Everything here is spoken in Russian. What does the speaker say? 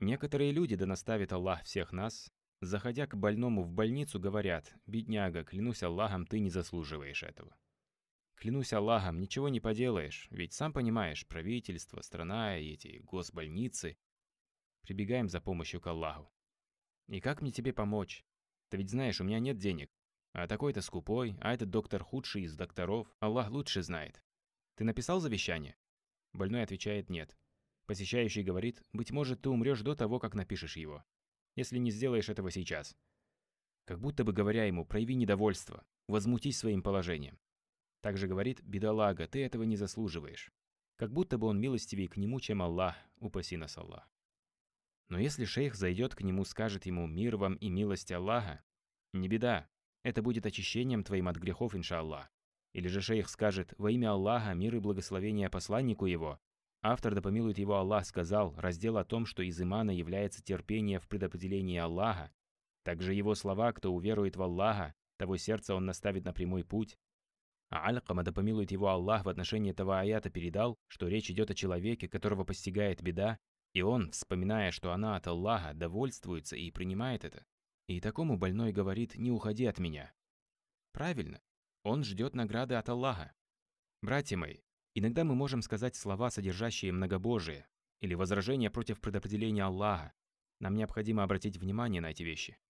Некоторые люди, да наставит Аллах всех нас, заходя к больному в больницу, говорят, «Бедняга, клянусь Аллахом, ты не заслуживаешь этого». Клянусь Аллахом, ничего не поделаешь, ведь сам понимаешь, правительство, страна и эти госбольницы. Прибегаем за помощью к Аллаху. И как мне тебе помочь? Ты ведь знаешь, у меня нет денег. А такой-то скупой, а этот доктор худший из докторов, Аллах лучше знает. Ты написал завещание? Больной отвечает нет. Посещающий говорит, быть может, ты умрешь до того, как напишешь его, если не сделаешь этого сейчас. Как будто бы говоря ему, прояви недовольство, возмутись своим положением. Также говорит, бедолага, ты этого не заслуживаешь. Как будто бы он милостивее к нему, чем Аллах, упаси нас Аллах. Но если шейх зайдет к нему, скажет ему «Мир вам и милость Аллаха», не беда, это будет очищением твоим от грехов, иншаллах. Или же шейх скажет «Во имя Аллаха, мир и благословение посланнику его», Автор, да помилует его Аллах, сказал, раздел о том, что из имана является терпение в предопределении Аллаха. Также его слова «Кто уверует в Аллаха, того сердца он наставит на прямой путь». А Алькама, да помилует его Аллах, в отношении этого аята передал, что речь идет о человеке, которого постигает беда, и он, вспоминая, что она от Аллаха, довольствуется и принимает это. И такому больной говорит «Не уходи от меня». Правильно, он ждет награды от Аллаха. Братья мои, Иногда мы можем сказать слова, содержащие многобожие, или возражения против предопределения Аллаха. Нам необходимо обратить внимание на эти вещи.